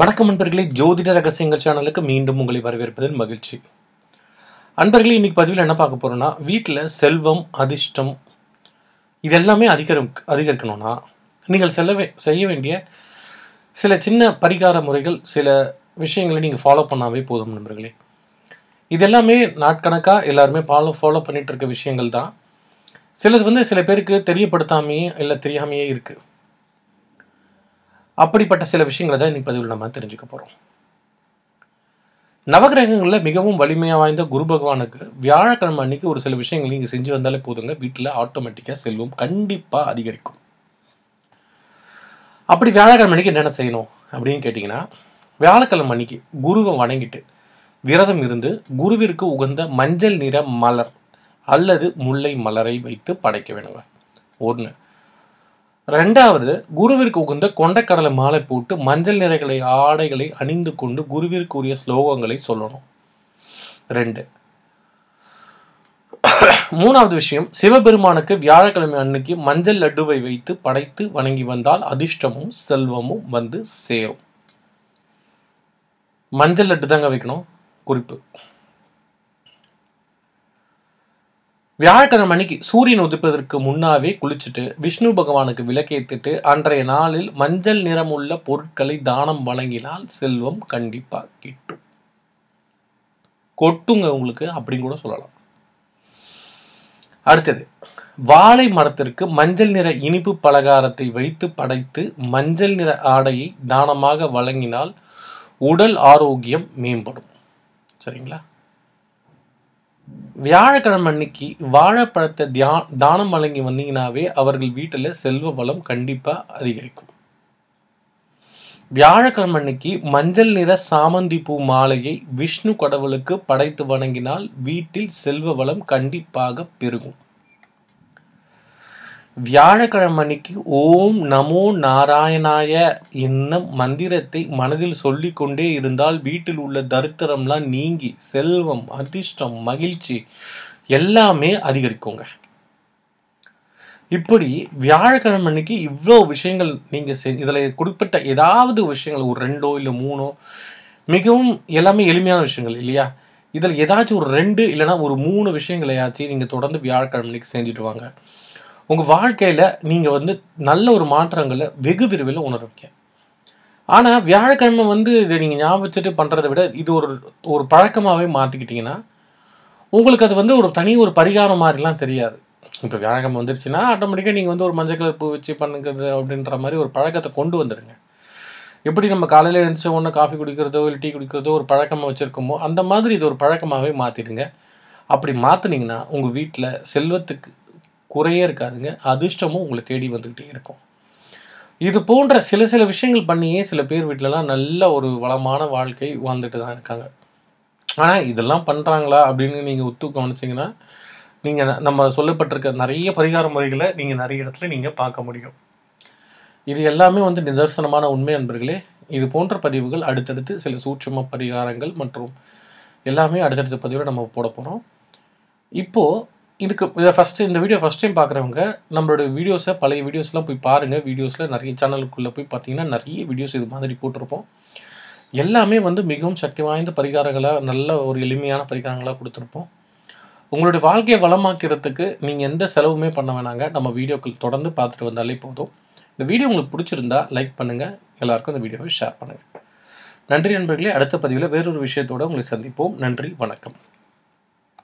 வணக்கம் நண்பர்களே ஜோதிட ரகசியங்கள் சேனலுக்கு மீண்டும் உங்களை வரவேற்பதில் மகிழ்ச்சி அன்பர்களே இன்னைக்கு பதிவில் என்ன பார்க்க போறோம்னா வீட்டில் செல்வம் அதிர்ஷ்டம் இதெல்லாமே அதிகரம் அதிகரிக்கணும்னா நீங்கள் செல்ல செய்ய வேண்டிய சில சின்ன பரிகார முறைகள் சில விஷயங்களை நீங்கள் ஃபாலோ பண்ணாவே போதும் நண்பர்களே இதெல்லாமே நாட்கணக்காக எல்லாருமே ஃபாலோ ஃபாலோ பண்ணிட்டு இருக்க விஷயங்கள் தான் சிலது வந்து சில பேருக்கு தெரியப்படுத்தாமையே இல்லை தெரியாமையே இருக்குது அப்படிப்பட்ட சில விஷயங்களை தான் இன்னைக்கு பதிவில் நம்ம தெரிஞ்சுக்க போகிறோம் நவகிரகங்களில் மிகவும் வலிமையாக வாய்ந்த குரு பகவானுக்கு வியாழக்கிழமை அன்னைக்கு ஒரு சில விஷயங்கள் நீங்கள் செஞ்சு வந்தாலே போதுங்க வீட்டில் ஆட்டோமேட்டிக்காக செல்வம் கண்டிப்பாக அதிகரிக்கும் அப்படி வியாழக்கிழமை அன்னைக்கு என்னென்ன செய்யணும் அப்படின்னு கேட்டிங்கன்னா வியாழக்கிழமை அன்னைக்கு குருவை வணங்கிட்டு விரதம் இருந்து குருவிற்கு உகந்த மஞ்சள் நிற மலர் அல்லது முல்லை மலரை வைத்து படைக்க வேணுங்க ஒன்று ரெண்டாவது குருவிற்கு உகந்த கொண்டக்கடலை மாலை போட்டு மஞ்சள் நிறைகளை ஆடைகளை அணிந்து கொண்டு குருவிற்குரிய ஸ்லோகங்களை சொல்லணும் ரெண்டு மூணாவது விஷயம் சிவபெருமானுக்கு வியாழக்கிழமை அன்னைக்கு மஞ்சள் லட்டுவை வைத்து படைத்து வணங்கி வந்தால் அதிர்ஷ்டமும் செல்வமும் வந்து சேரும் மஞ்சள் லட்டு தாங்க வைக்கணும் குறிப்பு வியாழக்கிழமை அன்னைக்கு சூரியன் உதிப்பதற்கு முன்னாவே குளிச்சுட்டு விஷ்ணு பகவானுக்கு விளக்கேத்துட்டு அன்றைய நாளில் மஞ்சள் நிறம் உள்ள பொருட்களை தானம் வழங்கினால் செல்வம் கண்டிப்பாக கிட்டும் கொட்டுங்க உங்களுக்கு அப்படின்னு கூட சொல்லலாம் அடுத்தது வாழை மரத்திற்கு மஞ்சள் நிற இனிப்பு பலகாரத்தை வைத்து படைத்து மஞ்சள் நிற ஆடையை தானமாக வழங்கினால் உடல் ஆரோக்கியம் மேம்படும் சரிங்களா வியாழக்கிழமை அன்னைக்கு வாழைப்பழத்தை தியா தானம் வழங்கி வந்தீங்கன்னாவே அவர்கள் வீட்டில் செல்வ வளம் கண்டிப்பாக அதிகரிக்கும் வியாழக்கிழமை அன்னைக்கு மஞ்சள் நிற சாமந்தி பூ மாலையை விஷ்ணு கடவுளுக்கு படைத்து வணங்கினால் வீட்டில் செல்வ வளம் கண்டிப்பாக பெருகும் வியாழக்கிழமணிக்கு ஓம் நமோ நாராயணாய என்னும் மந்திரத்தை மனதில் சொல்லி கொண்டே இருந்தால் வீட்டில் உள்ள தருத்திரம்லாம் நீங்கி செல்வம் அதிர்ஷ்டம் மகிழ்ச்சி எல்லாமே அதிகரிக்குங்க இப்படி வியாழக்கிழமைக்கு இவ்வளோ விஷயங்கள் நீங்கள் செ இதில் குறிப்பிட்ட ஏதாவது விஷயங்கள் ஒரு ரெண்டோ இல்லை மூணோ மிகவும் எல்லாமே எளிமையான விஷயங்கள் இல்லையா இதில் ஏதாச்சும் ஒரு ரெண்டு இல்லைனா ஒரு மூணு விஷயங்களையாச்சும் நீங்கள் தொடர்ந்து வியாழக்கிழமைக்கு செஞ்சுட்டு வாங்க உங்கள் வாழ்க்கையில் நீங்கள் வந்து நல்ல ஒரு மாற்றங்களை வெகு விரைவில் உணர்வீங்க ஆனால் வியாழக்கிழமை வந்து இதை நீங்கள் ஞாபகத்துட்டு பண்ணுறத விட இது ஒரு ஒரு பழக்கமாகவே மாற்றிக்கிட்டிங்கன்னா உங்களுக்கு அது வந்து ஒரு தனி ஒரு பரிகாரம் மாதிரிலாம் தெரியாது இப்போ வியாழக்கிழமை வந்துருச்சுன்னா ஆட்டோமேட்டிக்காக நீங்கள் வந்து ஒரு மஞ்சள் கலர் பூ வச்சு பண்ணுங்கிறது அப்படின்ற மாதிரி ஒரு பழக்கத்தை கொண்டு வந்துடுங்க எப்படி நம்ம காலையில் எழுந்திரிச்ச ஒன்று காஃபி குடிக்கிறதோ இல்லை டீ குடிக்கிறதோ ஒரு பழக்கமாக வச்சுருக்கோமோ அந்த மாதிரி இது ஒரு பழக்கமாகவே மாற்றிடுங்க அப்படி மாற்றினீங்கன்னா உங்கள் வீட்டில் செல்வத்துக்கு குறையே இருக்காதுங்க அதிர்ஷ்டமும் உங்களை தேடி வந்துக்கிட்டே இருக்கும் இது போன்ற சில சில விஷயங்கள் பண்ணியே சில பேர் வீட்டிலலாம் நல்ல ஒரு வளமான வாழ்க்கை வாழ்ந்துட்டு தான் இருக்காங்க ஆனால் இதெல்லாம் பண்ணுறாங்களா அப்படின்னு நீங்கள் ஒத்து கவனிச்சிங்கன்னா நீங்கள் நம்ம சொல்லப்பட்டிருக்க நிறைய பரிகார முறைகளை நீங்கள் நிறைய இடத்துல நீங்கள் பார்க்க முடியும் இது எல்லாமே வந்து நிதர்சனமான உண்மை நண்பர்களே இது போன்ற பதிவுகள் அடுத்தடுத்து சில சூட்சம பரிகாரங்கள் மற்றும் எல்லாமே அடுத்தடுத்த பதிவில் நம்ம போட போகிறோம் இப்போது இதுக்கு இதை ஃபஸ்ட்டு இந்த வீடியோ ஃபஸ்ட் டைம் பார்க்குறவங்க நம்மளோட வீடியோஸை பழைய வீடியோஸ்லாம் போய் பாருங்கள் வீடியோஸில் நிறைய சேனலுக்குள்ளே போய் பார்த்தீங்கன்னா நிறைய வீடியோஸ் இது மாதிரி போட்டிருப்போம் எல்லாமே வந்து மிகவும் சக்தி வாய்ந்த பரிகாரங்களாக நல்ல ஒரு எளிமையான பரிகாரங்களாக கொடுத்துருப்போம் உங்களுடைய வாழ்க்கையை வளமாக்கிறதுக்கு நீங்கள் எந்த செலவுமே பண்ண வேணாங்க நம்ம வீடியோக்கள் தொடர்ந்து பார்த்துட்டு வந்தாலே போதும் இந்த வீடியோ உங்களுக்கு பிடிச்சிருந்தா லைக் பண்ணுங்கள் எல்லாருக்கும் இந்த வீடியோவை ஷேர் பண்ணுங்கள் நன்றி நண்பர்களே அடுத்த பதிவில் வேறொரு விஷயத்தோடு உங்களை சந்திப்போம் நன்றி வணக்கம்